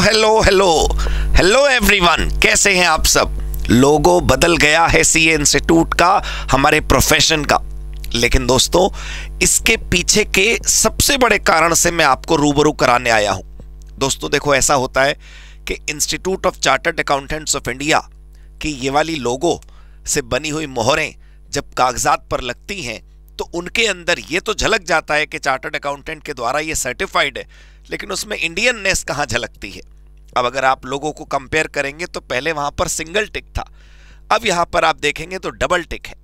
Hello hello hello everyone कैसे हैं आप सब लोगो बदल गया है सी इंस्टीट्यूट का हमारे प्रोफेशन का लेकिन दोस्तों इसके पीछे के सबसे बड़े कारण से मैं आपको रूबरू कराने आया हूं दोस्तों देखो ऐसा होता है कि institute of chartered accountants of India की ये वाली लोगो से बनी हुई मोहरें जब कागजात पर लगती हैं तो उनके अंदर ये तो झलक जाता है कि चार्टर्ड अकाउंटेंट के द्वारा ये सर्टिफाइड है लेकिन उसमें इंडियन नेस कहाँ झलकती है अब अगर आप लोगों को कंपेयर करेंगे तो पहले वहाँ पर सिंगल टिक था अब यहाँ पर आप देखेंगे तो डबल टिक है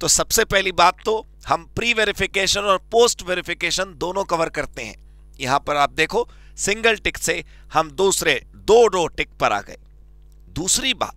तो सबसे पहली बात तो हम प्री वेरिफिकेशन और पोस्ट वेरिफिकेशन दोनों कवर करते हैं यहाँ पर आप देखो सिंगल टिक से हम दूसरे दो डो टिक पर आ गए दूसरी बात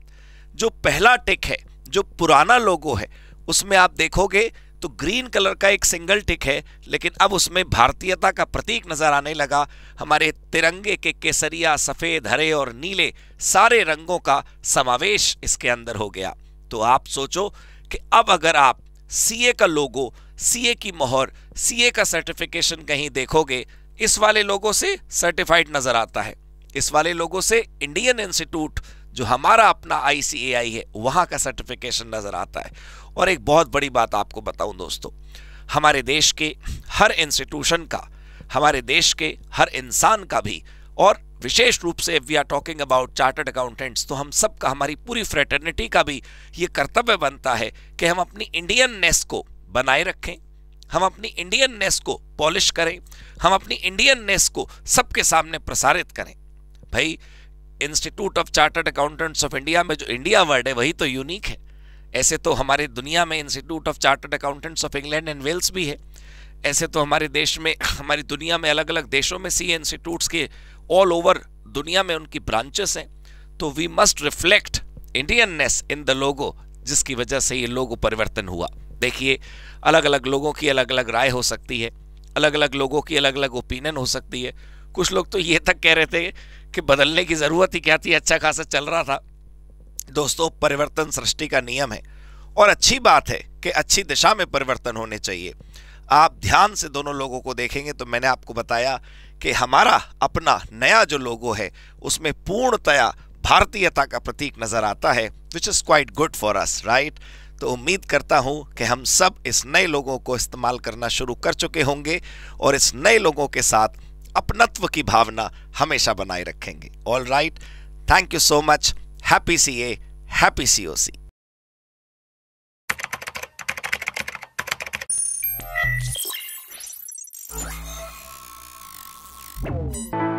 जो पहला टिक है जो पुराना लोगो है उसमें आप देखोगे तो ग्रीन कलर का एक सिंगल टिक है लेकिन अब उसमें भारतीयता का प्रतीक नजर आने लगा हमारे तिरंगे के केसरिया सफ़ेद हरे और नीले सारे रंगों का समावेश इसके अंदर हो गया तो आप सोचो कि अब अगर आप सीए का लोगो सीए की मोहर सीए का सर्टिफिकेशन कहीं देखोगे इस वाले लोगों से सर्टिफाइड नजर आता है इस वाले लोगों से इंडियन इंस्टीट्यूट जो हमारा अपना आई है वहाँ का सर्टिफिकेशन नज़र आता है और एक बहुत बड़ी बात आपको बताऊँ दोस्तों हमारे देश के हर इंस्टीट्यूशन का हमारे देश के हर इंसान का भी और विशेष रूप से we are talking about chartered accountants तो हम सब का हमारी पूरी फ्रेटर्निटी का भी ये कर्तव्य बनता है कि हम अपनी इंडियन नेस को बनाए रखें हम अपनी इंडियन नेस को पॉलिश करें हम अपनी इंडियन नेस को सबके सामने प्रसारित करें भाई institute of chartered accountants of India में जो इंडिया वर्ड है वही तो यूनिक है ऐसे तो हमारे दुनिया में institute of chartered accountants of England and Wales भी है ऐसे तो हमारे देश में हमारी दुनिया में अलग अलग देशों में सी इंस्टीट्यूट्स के ऑल ओवर दुनिया में उनकी ब्रांचेस हैं तो we must reflect Indianness in the logo जिसकी वजह से ये लोगो परिवर्तन हुआ देखिए अलग अलग लोगों की अलग अलग राय हो सकती है अलग अलग लोगों की अलग अलग ओपिनियन हो सकती है कुछ लोग तो ये तक कह रहे थे कि बदलने की ज़रूरत ही क्या थी अच्छा खासा चल रहा था दोस्तों परिवर्तन सृष्टि का नियम है और अच्छी बात है कि अच्छी दिशा में परिवर्तन होने चाहिए आप ध्यान से दोनों लोगों को देखेंगे तो मैंने आपको बताया कि हमारा अपना नया जो लोगो है उसमें पूर्णतया भारतीयता का प्रतीक नज़र आता है which is quite good for us right तो उम्मीद करता हूं कि हम सब इस नए लोगों को इस्तेमाल करना शुरू कर चुके होंगे और इस नए लोगों के साथ अपनत्व की भावना हमेशा बनाए रखेंगे all right thank you so much happy C A happy C O C Thank you.